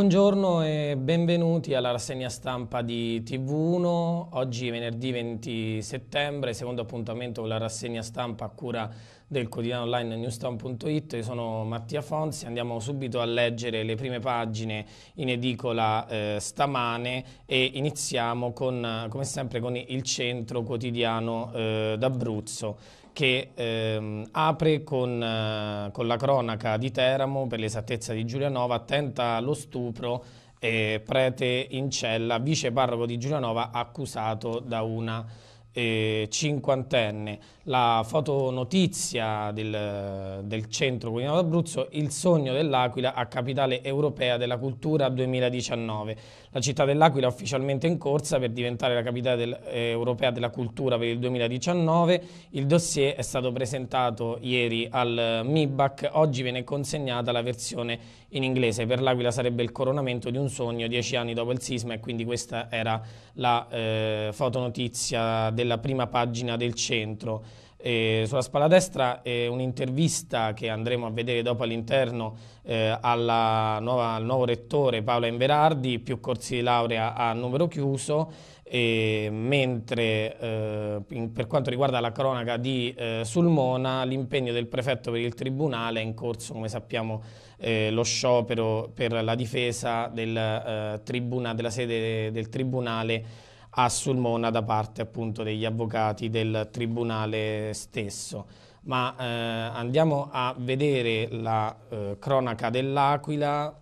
Buongiorno e benvenuti alla rassegna stampa di TV1. Oggi è venerdì 20 settembre, secondo appuntamento con la rassegna stampa a cura del quotidiano online newstown.it. Io sono Mattia Fonzi, andiamo subito a leggere le prime pagine in edicola eh, stamane e iniziamo con, come sempre con il centro quotidiano eh, d'Abruzzo che ehm, apre con, eh, con, la cronaca di Teramo, per l'esattezza di Giulianova, attenta allo stupro, eh, prete in cella, vice parroco di Giulianova accusato da una eh, cinquantenne. La fotonotizia del, del centro Cognino d'Abruzzo, il sogno dell'Aquila a capitale europea della cultura 2019. La città dell'Aquila è ufficialmente in corsa per diventare la capitale del, eh, europea della cultura per il 2019. Il dossier è stato presentato ieri al eh, MIBAC, oggi viene consegnata la versione in inglese. Per l'Aquila sarebbe il coronamento di un sogno dieci anni dopo il sisma e quindi questa era la eh, fotonotizia della prima pagina del centro. Eh, sulla spalla destra è un'intervista che andremo a vedere dopo all'interno eh, al nuovo rettore Paola Inverardi, più corsi di laurea a numero chiuso, eh, mentre in, per quanto riguarda la cronaca di eh, Sulmona l'impegno del prefetto per il tribunale è in corso, come sappiamo, eh, lo sciopero per la difesa del, eh, tribuna, della sede del tribunale a Sulmona da parte appunto degli avvocati del tribunale stesso. Ma eh, andiamo a vedere la eh, cronaca dell'Aquila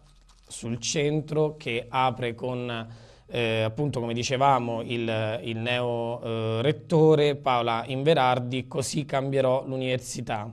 sul centro che apre con eh, appunto come dicevamo il, il neo eh, rettore Paola Inverardi, così cambierò l'università.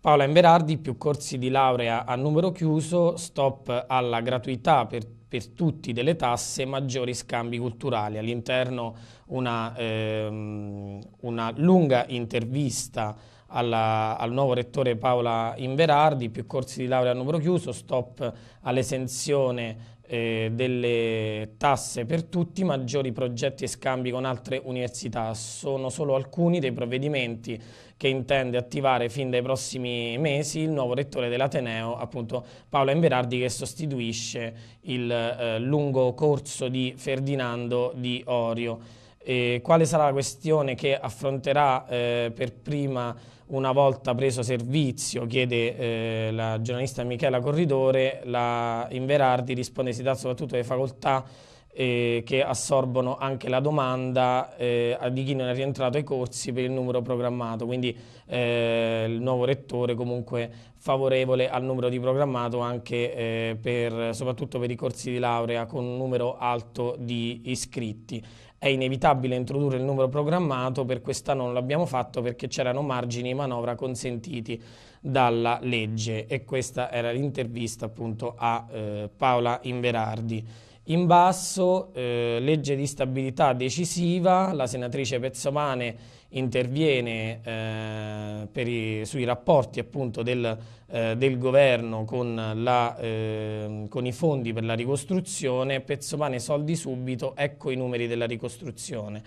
Paola Inverardi, più corsi di laurea a numero chiuso, stop alla gratuità per per tutti delle tasse maggiori scambi culturali. All'interno una, ehm, una, lunga intervista alla, al nuovo rettore Paola Inverardi, più corsi di laurea a numero chiuso, stop all'esenzione eh, delle tasse per tutti, maggiori progetti e scambi con altre università. Sono solo alcuni dei provvedimenti che intende attivare fin dai prossimi mesi il nuovo rettore dell'Ateneo, appunto Paolo Emberardi, che sostituisce il eh, lungo corso di Ferdinando di Orio. E quale sarà la questione che affronterà eh, per prima una volta preso servizio, chiede eh, la giornalista Michela Corridore, la Inverardi risponde si dà soprattutto alle facoltà eh, che assorbono anche la domanda eh, di chi non è rientrato ai corsi per il numero programmato, quindi eh, il nuovo rettore comunque favorevole al numero di programmato anche eh, per, soprattutto per i corsi di laurea con un numero alto di iscritti è inevitabile introdurre il numero programmato, per questa non l'abbiamo fatto perché c'erano margini di manovra consentiti dalla legge e questa era l'intervista appunto a eh, Paola Inverardi. In basso, eh, legge di stabilità decisiva, la senatrice Pezzomane interviene eh, i, sui rapporti appunto, del, eh, del, governo con, la, ehm, con, i fondi per la ricostruzione, Pezzomane soldi subito, ecco i numeri della ricostruzione.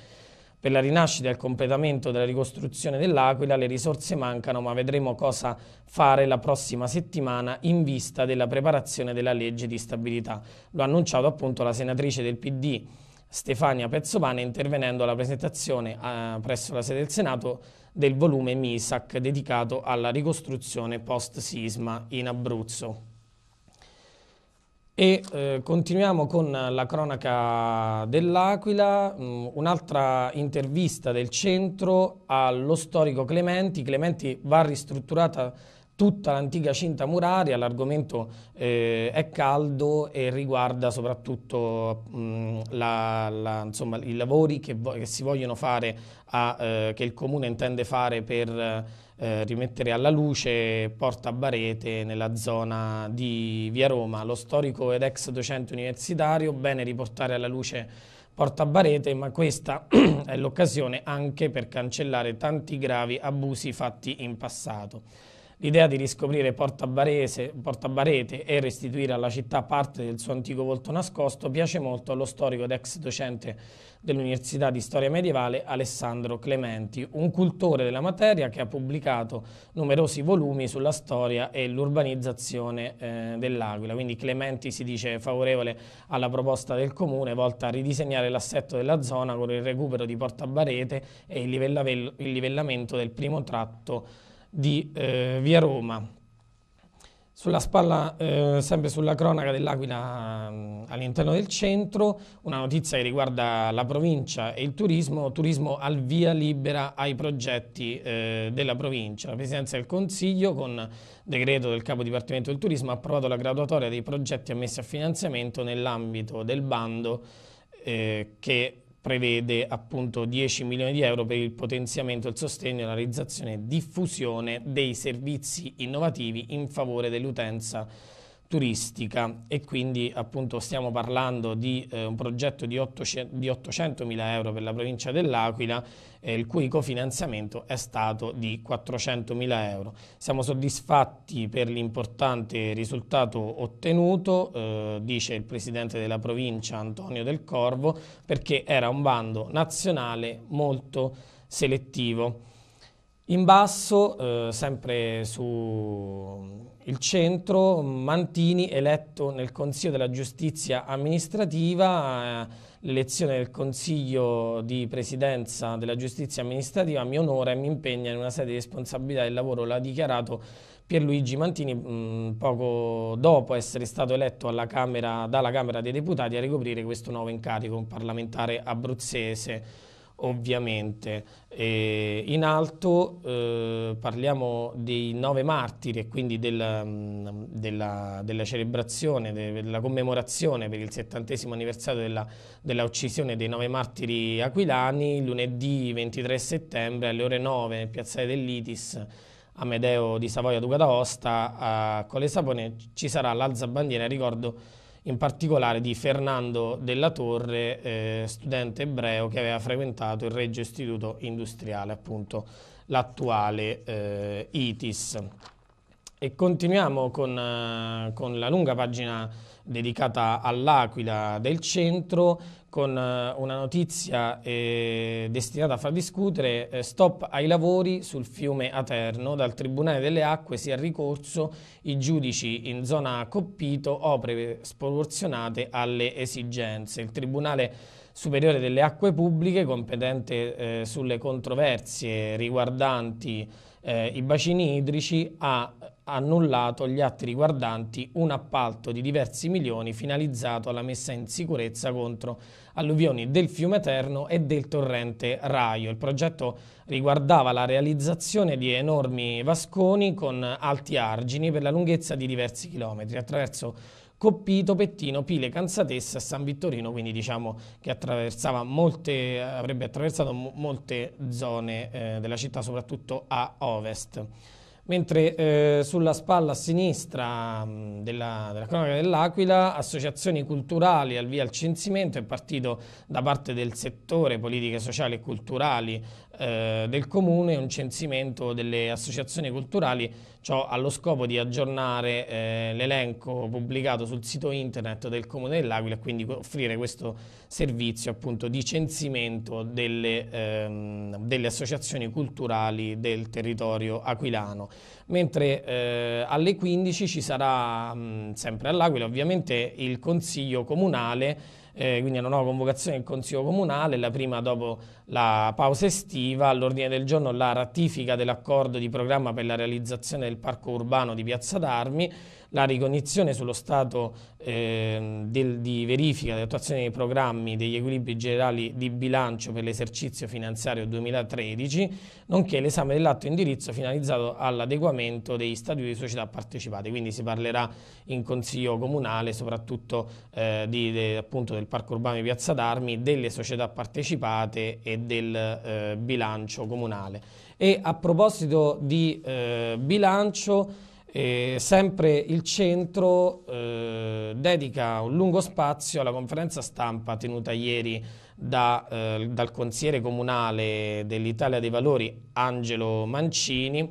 Per la rinascita e il completamento della ricostruzione dell'Aquila le risorse mancano, ma vedremo cosa fare la prossima settimana in vista della preparazione della legge di stabilità. Lo ha annunciato appunto la senatrice del PD Stefania Pezzovane intervenendo alla presentazione eh, presso la sede del Senato del volume MISAC dedicato alla ricostruzione post-sisma in Abruzzo. E eh, continuiamo con la cronaca dell'Aquila, mm, un'altra intervista del centro allo storico Clementi. Clementi va ristrutturata tutta l'antica cinta muraria, l'argomento eh, è caldo e riguarda soprattutto mh, mm, la, la, insomma, i lavori che, che, si vogliono fare, a, eh, che il comune intende fare per eh, rimettere alla luce Porta Barete nella zona di Via Roma. Lo storico ed ex docente universitario, bene riportare alla luce Porta Barete, ma questa è l'occasione anche per cancellare tanti gravi abusi fatti in passato. L'idea di riscoprire Porta, Barese, Porta, Barete e restituire alla città parte del suo antico volto nascosto piace molto allo storico ed ex docente dell'Università di Storia Medievale Alessandro Clementi, un cultore della materia che ha pubblicato numerosi volumi sulla storia e l'urbanizzazione eh, dell'Aquila. Quindi Clementi si dice favorevole alla proposta del comune volta a ridisegnare l'assetto della zona con il recupero di Porta Barete e il, il livellamento del primo tratto di eh, via Roma. Sulla spalla, eh, sempre sulla cronaca dell'Aquila mm, all'interno del centro, una notizia che riguarda la provincia e il turismo, turismo al via libera ai progetti eh, della provincia. La Presidenza del Consiglio, con decreto del Capo Dipartimento del Turismo, ha approvato la graduatoria dei progetti ammessi a finanziamento nell'ambito del bando eh, che prevede appunto 10 milioni di euro per il potenziamento, il sostegno, la realizzazione e diffusione dei servizi innovativi in favore dell'utenza turistica e quindi appunto stiamo parlando di eh, un progetto di, 800, mila euro per la provincia dell'Aquila eh, il cui cofinanziamento è stato di 400 mila euro. Siamo soddisfatti per l'importante risultato ottenuto, eh, dice il presidente della provincia Antonio Del Corvo, perché era un bando nazionale molto selettivo. In basso, eh, sempre sul centro, Mantini eletto nel Consiglio della Giustizia Amministrativa, eh, l'elezione del Consiglio di Presidenza della Giustizia Amministrativa mi onora e mi impegna in una serie di responsabilità del lavoro, l'ha dichiarato Pierluigi Mantini mh, mm, poco dopo essere stato eletto Camera, dalla Camera dei Deputati a ricoprire questo nuovo incarico un parlamentare abruzzese ovviamente. E in alto eh, parliamo dei nove martiri e quindi della, mm, della, della celebrazione, della commemorazione per il settantesimo anniversario della, della, uccisione dei nove martiri aquilani, lunedì 23 settembre alle ore 9 nel piazzale dell'Itis. Amedeo di Savoia Duca d'Aosta a Colle Sapone ci sarà l'alza bandiera ricordo in particolare di Fernando della Torre, eh, studente ebreo che aveva frequentato il Reggio Istituto Industriale, appunto l'attuale eh, ITIS. E continuiamo con, eh, con la lunga pagina dedicata all'Aquila del centro con eh, una notizia eh, destinata a far discutere eh, stop ai lavori sul fiume Aterno dal Tribunale delle Acque si è ricorso i giudici in zona Coppito opere sproporzionate alle esigenze il Tribunale Superiore delle Acque Pubbliche competente eh, sulle controversie riguardanti eh, i bacini idrici ha annullato gli atti riguardanti un appalto di diversi milioni finalizzato alla messa in sicurezza contro alluvioni del fiume Terno e del torrente Raio. Il progetto riguardava la realizzazione di enormi vasconi con alti argini per la lunghezza di diversi chilometri attraverso Coppito, Pettino, Pile, Canzatessa e San Vittorino, quindi diciamo che molte, avrebbe attraversato molte zone eh, della città, soprattutto a ovest mentre eh, sulla spalla a sinistra mm, della, della cronaca dell'Aquila associazioni culturali al via al censimento è partito da parte del settore politiche sociali e culturali eh, del comune un censimento delle associazioni culturali, ciò allo scopo di aggiornare eh, l'elenco pubblicato sul sito internet del comune dell'Aquila e quindi offrire questo servizio appunto di censimento delle, ehm, delle associazioni culturali del territorio aquilano. Mentre eh, alle 15 ci sarà, mh, mm, sempre all'Aquila ovviamente, il Consiglio Comunale eh, quindi una nuova convocazione del Consiglio Comunale, la prima dopo la pausa estiva, all'ordine del giorno la ratifica dell'accordo di programma per la realizzazione del parco urbano di Piazza d'Armi, la ricognizione sullo stato eh, del, di verifica dell'attuazione dei programmi degli equilibri generali di bilancio per l'esercizio finanziario 2013, nonché l'esame dell'atto indirizzo finalizzato all'adeguamento degli statuti di società partecipate. Quindi si parlerà in consiglio comunale soprattutto eh, di, de, appunto, del parco urbano di Piazza d'Armi, delle società partecipate e del eh, bilancio comunale. E a proposito di eh, bilancio, e sempre il centro eh, dedica un lungo spazio alla conferenza stampa tenuta ieri da, eh, dal consigliere comunale dell'Italia dei Valori Angelo Mancini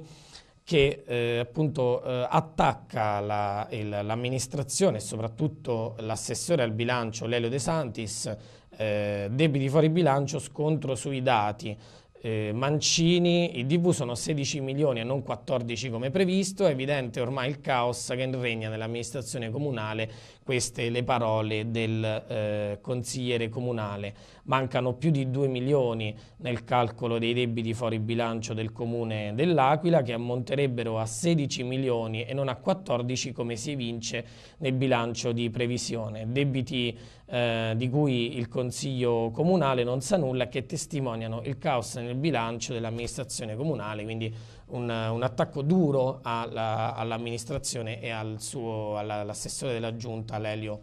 che eh, appunto eh, attacca l'amministrazione e soprattutto l'assessore al bilancio Lelio De Santis, eh, debiti fuori bilancio, scontro sui dati eh, Mancini, i DV sono 16 milioni e non 14 come previsto, è evidente ormai il caos che regna nell'amministrazione comunale, queste le parole del eh, consigliere comunale, mancano più di 2 milioni nel calcolo dei debiti fuori bilancio del comune dell'Aquila che ammonterebbero a 16 milioni e non a 14 come si evince nel bilancio di previsione, debiti eh, di cui il Consiglio Comunale non sa nulla, che testimoniano il caos nel bilancio dell'amministrazione comunale, quindi un, un attacco duro all'amministrazione e al suo, all'assessore della Giunta, Lelio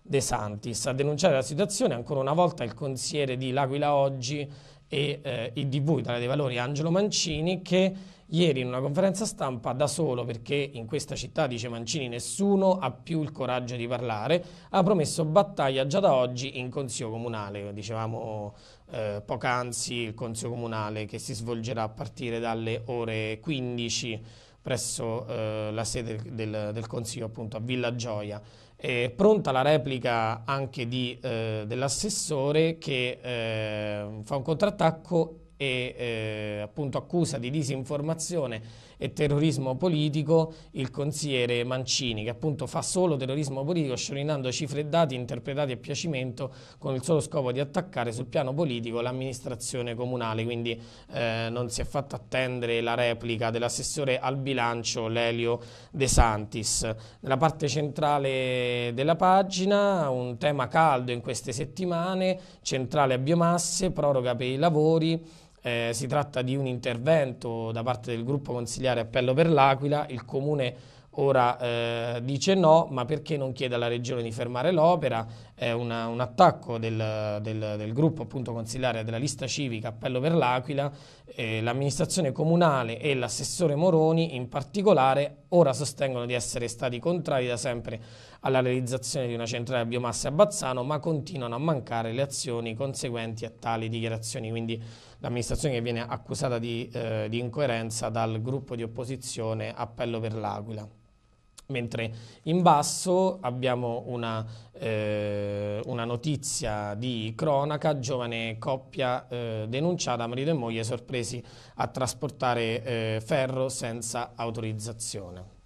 De Santis. A denunciare la situazione ancora una volta il consigliere di L'Aquila Oggi e eh, il DV Italia dei Valori Angelo Mancini che Ieri in una conferenza stampa da solo, perché in questa città, dice Mancini, nessuno ha più il coraggio di parlare, ha promesso battaglia già da oggi in Consiglio Comunale, dicevamo eh, poc'anzi il Consiglio Comunale che si svolgerà a partire dalle ore 15 presso eh, la sede del, del, Consiglio appunto a Villa Gioia. È pronta la replica anche di, eh, dell'assessore che eh, fa un contrattacco e eh, appunto accusa di disinformazione e terrorismo politico il consigliere Mancini, che appunto fa solo terrorismo politico sciorinando cifre e dati interpretati a piacimento con il solo scopo di attaccare sul piano politico l'amministrazione comunale, quindi eh, non si è fatta attendere la replica dell'assessore al bilancio Lelio De Santis. Nella parte centrale della pagina un tema caldo in queste settimane, centrale a biomasse, proroga per i lavori, eh, si tratta di un intervento da parte del gruppo consigliare Appello per l'Aquila, il comune ora eh, dice no, ma perché non chiede alla regione di fermare l'opera? eh, una, un attacco del, del, del, gruppo appunto consiliare della lista civica Appello per l'Aquila, eh, l'amministrazione comunale e l'assessore Moroni in particolare ora sostengono di essere stati contrari da sempre alla realizzazione di una centrale a biomasse a Bazzano, ma continuano a mancare le azioni conseguenti a tali dichiarazioni. Quindi l'amministrazione che viene accusata di, eh, di incoerenza dal gruppo di opposizione Appello per l'Aquila mentre in basso abbiamo una, eh, una, notizia di cronaca, giovane coppia eh, denunciata, marito e moglie sorpresi a trasportare eh, ferro senza autorizzazione.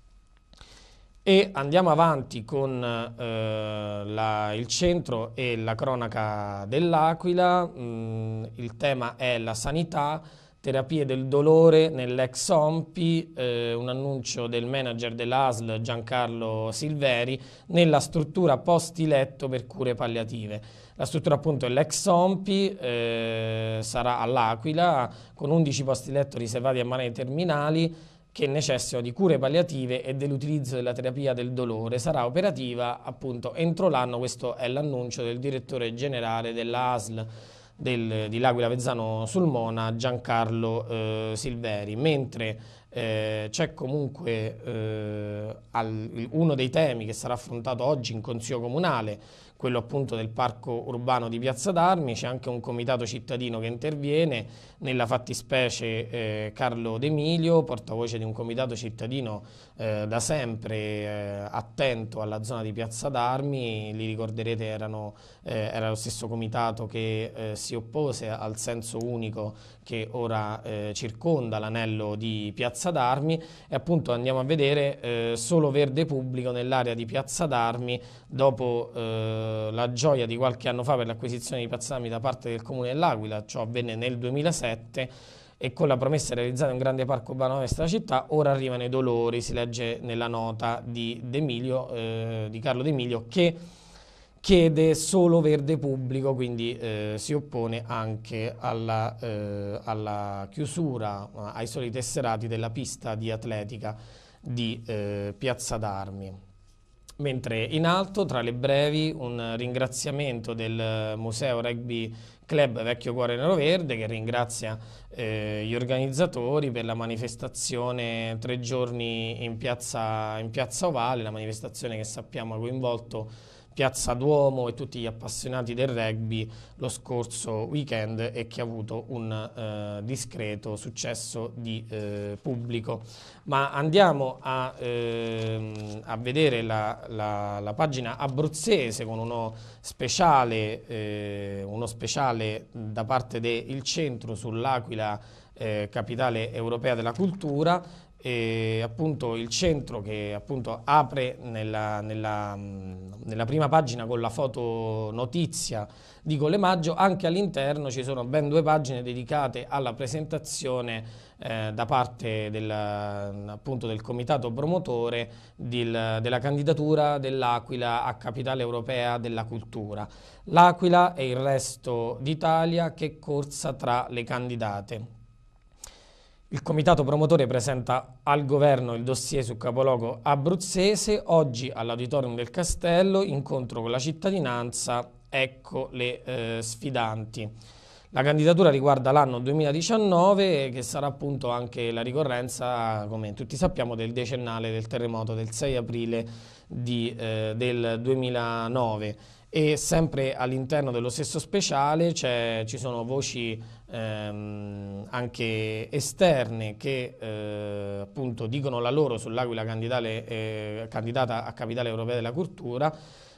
E andiamo avanti con eh, la, il centro e la cronaca dell'Aquila, mm, il tema è la sanità, terapie del dolore nell'ex OMPI, eh, un annuncio del manager dell'ASL Giancarlo Silveri nella struttura posti letto per cure palliative. La struttura appunto è l'ex OMPI, eh, sarà all'Aquila con 11 posti letto riservati a mani terminali che necessitano di cure palliative e dell'utilizzo della terapia del dolore. Sarà operativa appunto entro l'anno, questo è l'annuncio del direttore generale dell'ASL del, di L'Aquila Vezzano Sulmona Giancarlo eh, Silveri, mentre eh, c'è comunque eh, al, uno dei temi che sarà affrontato oggi in Consiglio Comunale, quello appunto del Parco Urbano di Piazza d'Armi, c'è anche un comitato cittadino che interviene nella fattispecie eh, Carlo D'Emilio, portavoce di un comitato cittadino eh, da sempre eh, attento alla zona di Piazza d'Armi, li ricorderete erano, eh, era lo stesso comitato che eh, si oppose al senso unico che ora eh, circonda l'anello di Piazza d'Armi e appunto andiamo a vedere solo verde pubblico nell'area di Piazza d'Armi dopo la gioia di qualche anno fa per l'acquisizione di Piazza d'Armi da parte del Comune dell'Aquila, ciò avvenne nel 2007 2007 e con la promessa di realizzare un grande parco urbano ovest della città, ora arrivano i dolori, si legge nella nota di, eh, di Carlo D'Emilio, che chiede solo verde pubblico, quindi eh, si oppone anche alla, eh, alla chiusura, ai soli tesserati della pista di atletica di eh, Piazza d'Armi. Mentre in alto, tra le brevi, un ringraziamento del Museo Rugby Club Vecchio Cuore Nero Verde che ringrazia eh, gli organizzatori per la manifestazione tre giorni in piazza, in piazza Ovale, la manifestazione che sappiamo ha coinvolto Piazza Duomo e tutti gli appassionati del rugby lo scorso weekend e che ha avuto un eh, discreto successo di eh, pubblico. Ma andiamo a, ehm, a vedere la, la, la, pagina abruzzese con uno speciale, eh, uno speciale da parte del Centro sull'Aquila eh, capitale europea della cultura e appunto il centro che appunto apre nella, nella, nella, prima pagina con la foto notizia di Collemaggio, anche all'interno ci sono ben due pagine dedicate alla presentazione eh, da parte del, appunto, del comitato promotore del, della candidatura dell'Aquila a capitale europea della cultura. L'Aquila e il resto d'Italia che corsa tra le candidate. Il comitato promotore presenta al governo il dossier sul capoluogo abruzzese, oggi all'auditorium del castello, incontro con la cittadinanza, ecco le eh, sfidanti. La candidatura riguarda l'anno 2019 che sarà appunto anche la ricorrenza, come tutti sappiamo, del decennale del terremoto del 6 aprile di, eh, del 2009 e sempre all'interno dello stesso speciale ci sono voci ehm, anche esterne che eh, appunto dicono la loro sull'Aquila eh, candidata a capitale europea della cultura.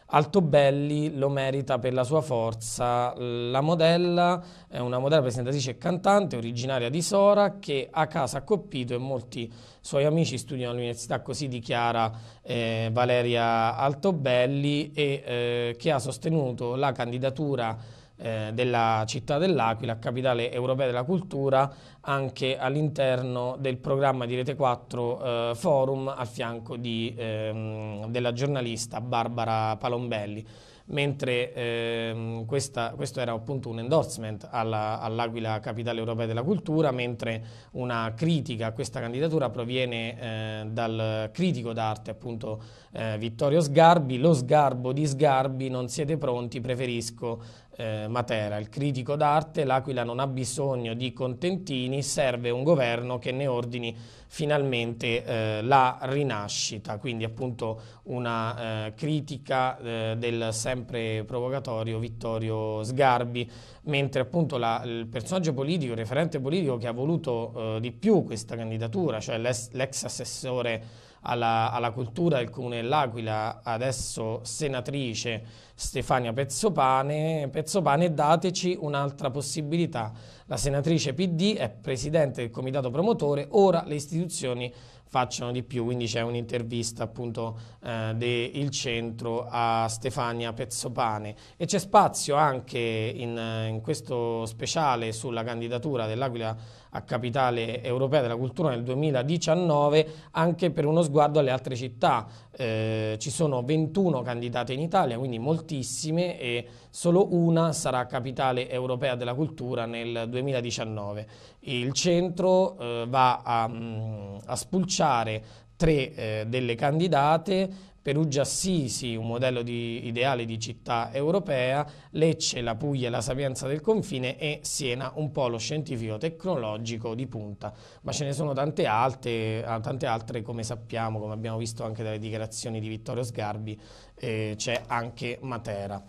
Altobelli lo merita per la sua forza. La modella è una modella presentatrice e cantante originaria di Sora che a casa ha colpito e molti suoi amici studiano all'università, così dichiara eh, Valeria Altobelli e eh, che ha sostenuto la candidatura eh, della città dell'Aquila, capitale europea della cultura, anche all'interno del programma di Rete 4 eh, Forum a fianco di, ehm, della giornalista Barbara Palombelli. Mentre ehm, questa, questo era appunto un endorsement all'Aquila Capitale Europea della Cultura, mentre una critica a questa candidatura proviene eh, dal critico d'arte appunto eh, Vittorio Sgarbi, lo sgarbo di Sgarbi, non siete pronti, preferisco eh, Matera, il critico d'arte, l'Aquila non ha bisogno di contentini, serve un governo che ne ordini finalmente eh, la rinascita, quindi appunto una eh, critica eh, del sempre provocatorio Vittorio Sgarbi, mentre appunto la, il personaggio politico, il referente politico che ha voluto eh, di più questa candidatura, cioè l'ex assessore alla, alla cultura del Comune dell'Aquila, adesso senatrice Stefania Pezzopane, Pezzopane dateci un'altra possibilità. La senatrice PD è presidente del comitato promotore, ora le istituzioni facciano di più, quindi c'è un'intervista appunto eh, del centro a Stefania Pezzopane e c'è spazio anche in, in questo speciale sulla candidatura dell'Aquila a capitale europea della cultura nel 2019 anche per uno sguardo alle altre città. Eh, ci sono 21 candidate in Italia, quindi moltissime e solo una sarà capitale europea della cultura nel 2019. Il centro eh, va a, mm, a spulciare spicciare tre eh, delle candidate, Perugia Assisi, un modello di, ideale di città europea, Lecce, la Puglia e la Sapienza del Confine e Siena, un polo scientifico-tecnologico di punta. Ma ce ne sono tante altre, ah, tante altre, come sappiamo, come abbiamo visto anche dalle dichiarazioni di Vittorio Sgarbi, eh, c'è anche Matera.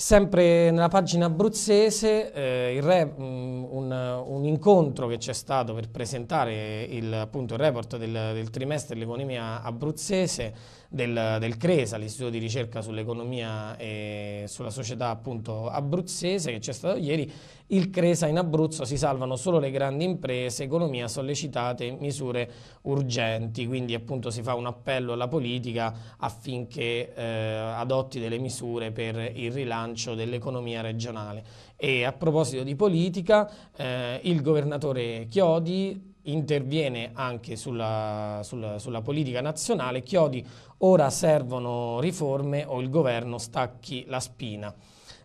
Sempre nella pagina abruzzese, eh, re, mh, mm, un, un, incontro che c'è stato per presentare il, appunto, il report del, del trimestre dell'economia abruzzese del, del, CRESA, l'Istituto di ricerca sull'economia e sulla società appunto, abruzzese che c'è stato ieri. Il CRESA in Abruzzo si salvano solo le grandi imprese, economia sollecitate misure urgenti, quindi appunto si fa un appello alla politica affinché eh, adotti delle misure per il rilancio rilancio dell'economia regionale. E a proposito di politica, eh, il governatore Chiodi interviene anche sulla, sulla, sulla, politica nazionale. Chiodi, ora servono riforme o il governo stacchi la spina.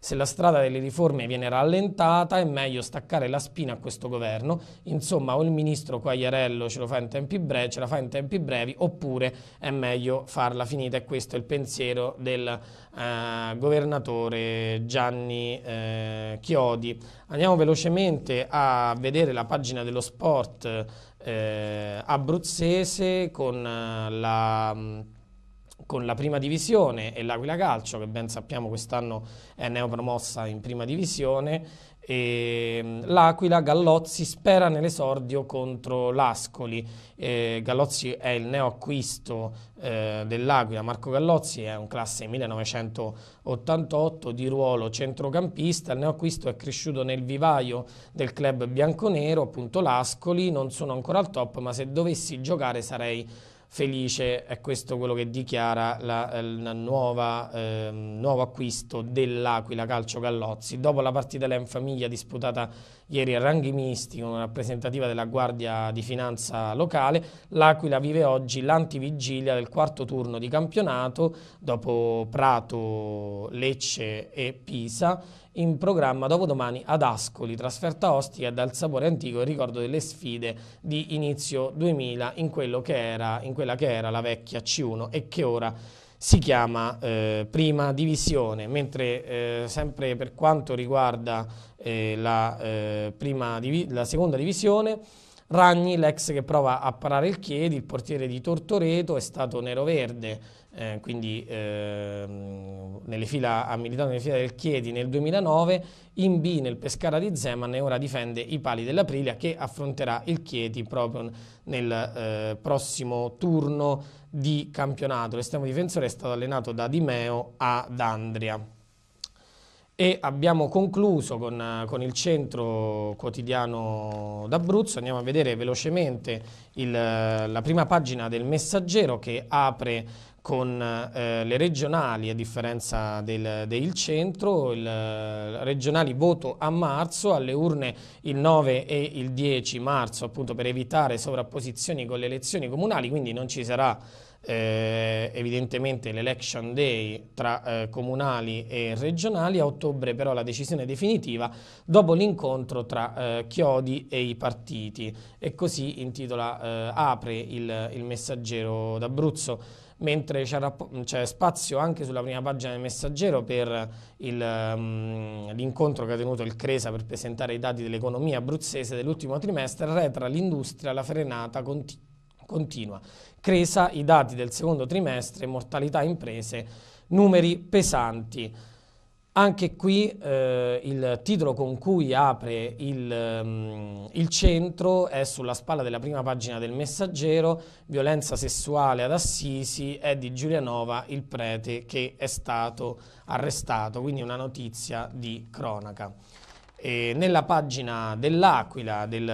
Se la strada delle riforme viene rallentata è meglio staccare la spina a questo governo. Insomma, o il ministro Quagliarello ce, lo fa in tempi brevi, ce la fa in tempi brevi oppure è meglio farla finita. E questo è il pensiero del eh, governatore Gianni eh, Chiodi. Andiamo velocemente a vedere la pagina dello sport eh, abruzzese con eh, la con la prima divisione e l'Aquila Calcio, che ben sappiamo quest'anno è neopromossa in prima divisione, mm, L'Aquila Gallozzi spera nell'esordio contro l'Ascoli. Eh, Gallozzi è il neoacquisto eh, dell'Aquila. Marco Gallozzi è un classe 1988 di ruolo centrocampista. Il neoacquisto è cresciuto nel vivaio del club bianconero, appunto l'Ascoli. Non sono ancora al top, ma se dovessi giocare sarei felice, è questo quello che dichiara il eh, ehm, nuovo acquisto dell'Aquila Calcio Gallozzi. Dopo la partita LEM Famiglia disputata ieri a ranghi misti con una rappresentativa della Guardia di Finanza locale, l'Aquila vive oggi l'antivigilia del quarto turno di campionato dopo Prato, Lecce e Pisa in programma dopodomani ad Ascoli, trasferta ostica dal sapore antico e ricordo delle sfide di inizio 2000 in, che era, in quella che era la vecchia C1 e che ora si chiama eh, prima divisione, mentre eh, sempre per quanto riguarda eh, la, eh, divi la, seconda divisione, Ragni, l'ex che prova a parare il Chiedi, il portiere di Tortoreto, è stato nero-verde eh, quindi ehm, nelle fila, ha militato nelle fila del Chiedi nel 2009, in B nel Pescara di Zeman e ora difende i pali dell'Aprilia che affronterà il Chieti proprio nel eh, prossimo turno di campionato. L'estremo difensore è stato allenato da Di Meo ad Andria. E abbiamo concluso con, con il centro quotidiano d'Abruzzo, andiamo a vedere velocemente il, la prima pagina del messaggero che apre con eh, le regionali, a differenza del, del centro, il, eh, regionali voto a marzo, alle urne il 9 e il 10 marzo, appunto per evitare sovrapposizioni con le elezioni comunali, quindi non ci sarà eh, evidentemente l'election day tra eh, comunali e regionali, a ottobre però la decisione definitiva dopo l'incontro tra eh, Chiodi e i partiti e così intitola eh, apre il, il messaggero d'Abruzzo mentre c'è spazio anche sulla prima pagina del messaggero per mm, l'incontro um, che ha tenuto il Cresa per presentare i dati dell'economia abruzzese dell'ultimo trimestre, retra l'industria la frenata conti continua. Cresa i dati del secondo trimestre, mortalità imprese, numeri pesanti. Anche qui eh, il titolo con cui apre il, um, il, centro è sulla spalla della prima pagina del messaggero, violenza sessuale ad Assisi, è di Giulianova il prete che è stato arrestato, quindi una notizia di cronaca. E nella pagina dell'Aquila del,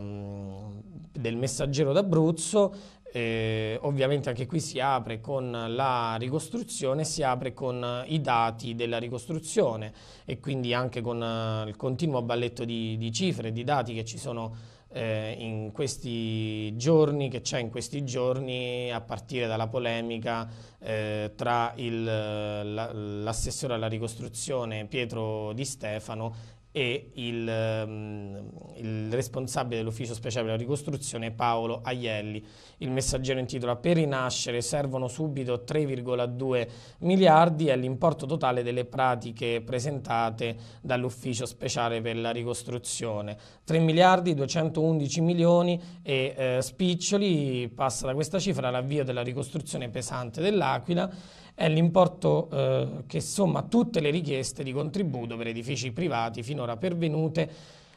um, del messaggero d'Abruzzo eh, ovviamente anche qui si apre con la ricostruzione, si apre con i dati della ricostruzione e quindi anche con eh, il continuo balletto di, di cifre, di dati che ci sono eh, in questi giorni, che c'è in questi giorni a partire dalla polemica eh, tra l'assessore la, alla ricostruzione Pietro Di Stefano e il, um, il responsabile dell'ufficio speciale per la ricostruzione Paolo Aielli. Il messaggero intitola Per rinascere servono subito 3,2 miliardi e l'importo totale delle pratiche presentate dall'ufficio speciale per la ricostruzione. 3 miliardi 211 milioni e eh, spiccioli passa da questa cifra l'avvio della ricostruzione pesante dell'Aquila è l'importo eh, che somma tutte le richieste di contributo per edifici privati finora pervenute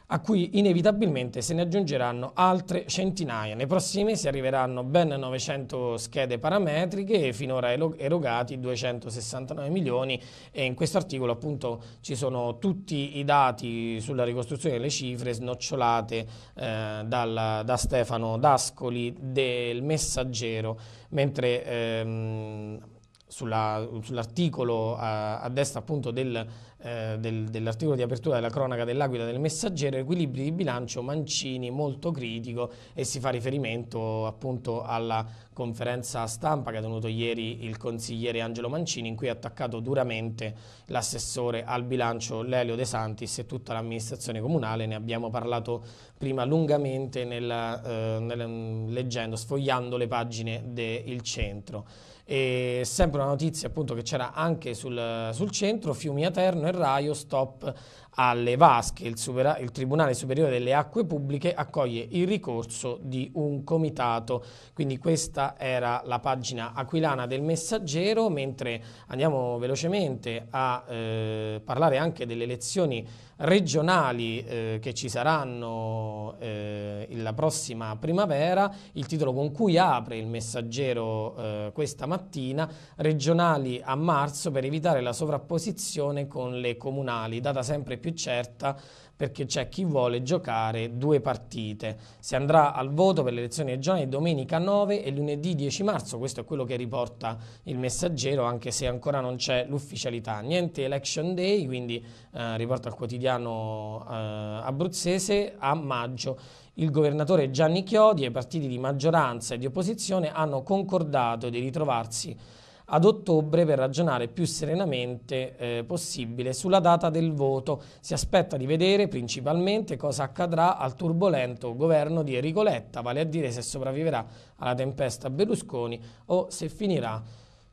a cui inevitabilmente se ne aggiungeranno altre centinaia. Nei prossimi mesi arriveranno ben 900 schede parametriche e finora erogati 269 milioni e in questo articolo appunto ci sono tutti i dati sulla ricostruzione delle cifre snocciolate eh, dal, da Stefano Dascoli del Messaggero, mentre ehm, sull'articolo a, a, destra appunto del, eh, del, dell'articolo di apertura della cronaca dell'Aquila del Messaggero, equilibri di bilancio Mancini molto critico e si fa riferimento appunto alla conferenza stampa che ha tenuto ieri il consigliere Angelo Mancini in cui ha attaccato duramente l'assessore al bilancio Lelio De Santis e tutta l'amministrazione comunale, ne abbiamo parlato prima lungamente nel, eh, nel, leggendo, sfogliando le pagine del Centro. E sempre una notizia appunto che c'era anche sul, sul centro, Fiumi Aterno e Raio stop alle vasche. Il, supera, il, Tribunale Superiore delle Acque Pubbliche accoglie il ricorso di un comitato. Quindi questa era la pagina aquilana del Messaggero, mentre andiamo velocemente a eh, parlare anche delle elezioni regionali eh, che ci saranno eh, la prossima primavera. Il titolo con cui apre il Messaggero eh, questa mattina mattina, regionali a marzo per evitare la sovrapposizione con le comunali, data sempre più certa perché c'è chi vuole giocare due partite. Si andrà al voto per le elezioni regionali domenica 9 e lunedì 10 marzo, questo è quello che riporta il messaggero, anche se ancora non c'è l'ufficialità. Niente election day, quindi eh, riporta il quotidiano eh, abruzzese a maggio. Il governatore Gianni Chiodi e i partiti di maggioranza e di opposizione hanno concordato di ritrovarsi ad ottobre per ragionare più serenamente eh, possibile sulla data del voto. Si aspetta di vedere principalmente cosa accadrà al turbolento governo di Enrico Letta, vale a dire se sopravviverà alla tempesta Berlusconi o se finirà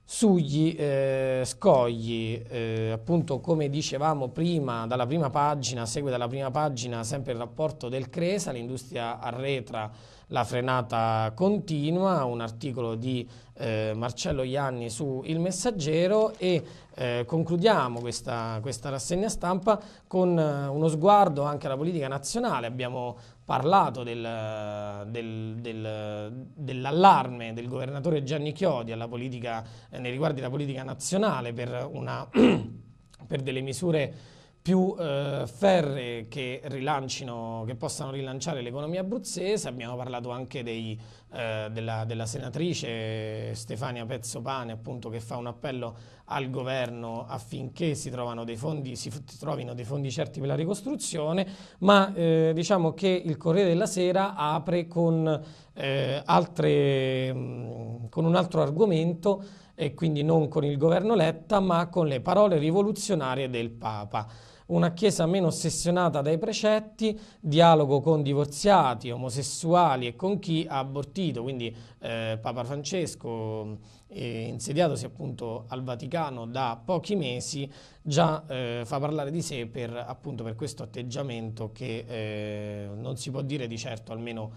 sugli eh, scogli, eh, appunto come dicevamo prima, dalla prima pagina, segue dalla prima pagina sempre il rapporto del Cresa, l'industria arretra la frenata continua, un articolo di eh, Marcello Ianni su Il Messaggero e eh, concludiamo questa, questa, rassegna stampa con eh, uno sguardo anche alla politica nazionale. Abbiamo parlato del, del, del, dell'allarme del governatore Gianni Chiodi politica, eh, nei riguardi della politica nazionale per, una, per delle misure più eh, ferre che, che, possano rilanciare l'economia abruzzese, abbiamo parlato anche dei, eh, della, della, senatrice Stefania Pezzopane appunto, che fa un appello al governo affinché si, dei fondi, si trovino dei fondi certi per la ricostruzione, ma eh, diciamo che il Corriere della Sera apre con, eh, altre, con un altro argomento e quindi non con il governo Letta ma con le parole rivoluzionarie del Papa una Chiesa meno ossessionata dai precetti, dialogo con divorziati, omosessuali e con chi ha abortito. Quindi eh, Papa Francesco, eh, insediatosi appunto al Vaticano da pochi mesi, già eh, fa parlare di sé per, appunto, per questo atteggiamento che eh, non si può dire di certo almeno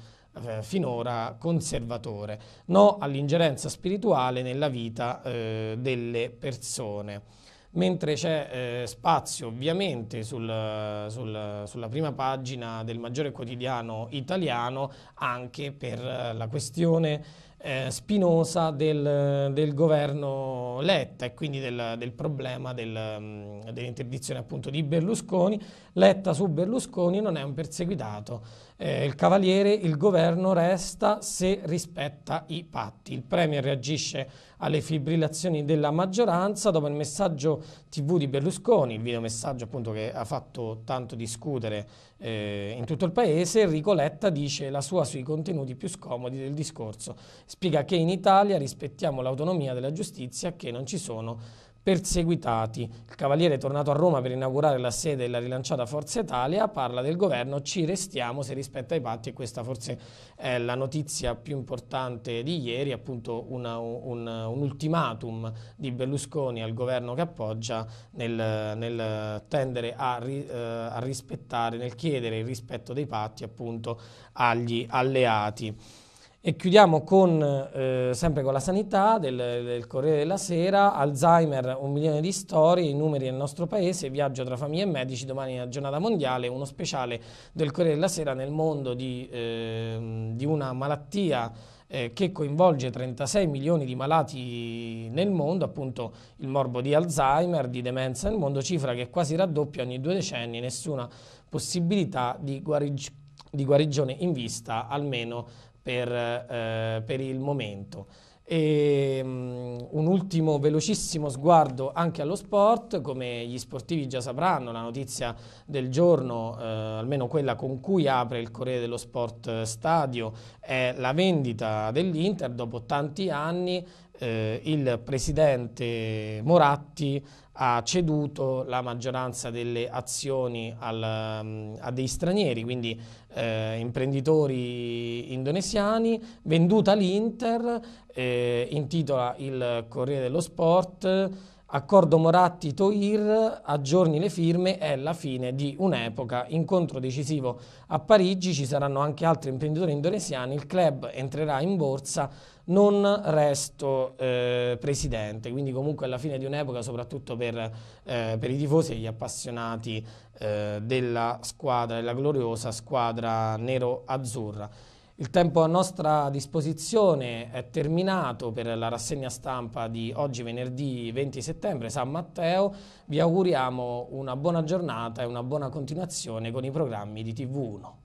eh, finora conservatore, no all'ingerenza spirituale nella vita eh, delle persone mentre c'è eh, spazio ovviamente sul, sul, sulla prima pagina del maggiore quotidiano italiano anche per eh, la questione eh, spinosa del, del, governo Letta e quindi del, del problema del, mm, dell'interdizione appunto di Berlusconi. Letta su Berlusconi non è un perseguitato. Eh, il cavaliere, il governo resta se rispetta i patti. Il Premier reagisce alle fibrillazioni della maggioranza dopo il messaggio tv di Berlusconi, il videomessaggio appunto che ha fatto tanto discutere eh, in tutto il paese, Enrico Letta dice la sua sui contenuti più scomodi del discorso. Spiega che in Italia rispettiamo l'autonomia della giustizia, che non ci sono perseguitati. Il Cavaliere, tornato a Roma per inaugurare la sede della rilanciata Forza Italia, parla del governo ci restiamo se rispetta i patti e questa forse è la notizia più importante di ieri, appunto una, un, un, ultimatum di Berlusconi al governo che appoggia nel, nel tendere a, ri, eh, a, rispettare, nel chiedere il rispetto dei patti appunto agli alleati. E chiudiamo con, eh, sempre con la sanità del, del, Corriere della Sera, Alzheimer, un milione di storie, i numeri nel nostro paese, viaggio tra famiglie e medici, domani è la giornata mondiale, uno speciale del Corriere della Sera nel mondo di, eh, di una malattia eh, che coinvolge 36 milioni di malati nel mondo, appunto il morbo di Alzheimer, di demenza nel mondo, cifra che quasi raddoppia ogni due decenni, nessuna possibilità di, guarig di guarigione in vista, almeno per, eh, per il momento. E, um, un ultimo velocissimo sguardo anche allo sport, come gli sportivi già sapranno, la notizia del giorno, eh, almeno quella con cui apre il Corriere dello Sport Stadio, è la vendita dell'Inter dopo tanti anni. Eh, il presidente Moratti ha ceduto la maggioranza delle azioni al, mm, a dei stranieri, quindi eh, imprenditori indonesiani, venduta l'Inter, eh, intitola il Corriere dello Sport Accordo Moratti-Toir, aggiorni le firme, è la fine di un'epoca. Incontro decisivo a Parigi, ci saranno anche altri imprenditori indonesiani, il club entrerà in borsa, non resto eh, presidente. Quindi comunque è la fine di un'epoca, soprattutto per, eh, per, i tifosi e gli appassionati eh, della squadra, della gloriosa squadra nero-azzurra. Il tempo a nostra disposizione è terminato per la rassegna stampa di oggi venerdì 20 settembre San Matteo. Vi auguriamo una buona giornata e una buona continuazione con i programmi di TV1.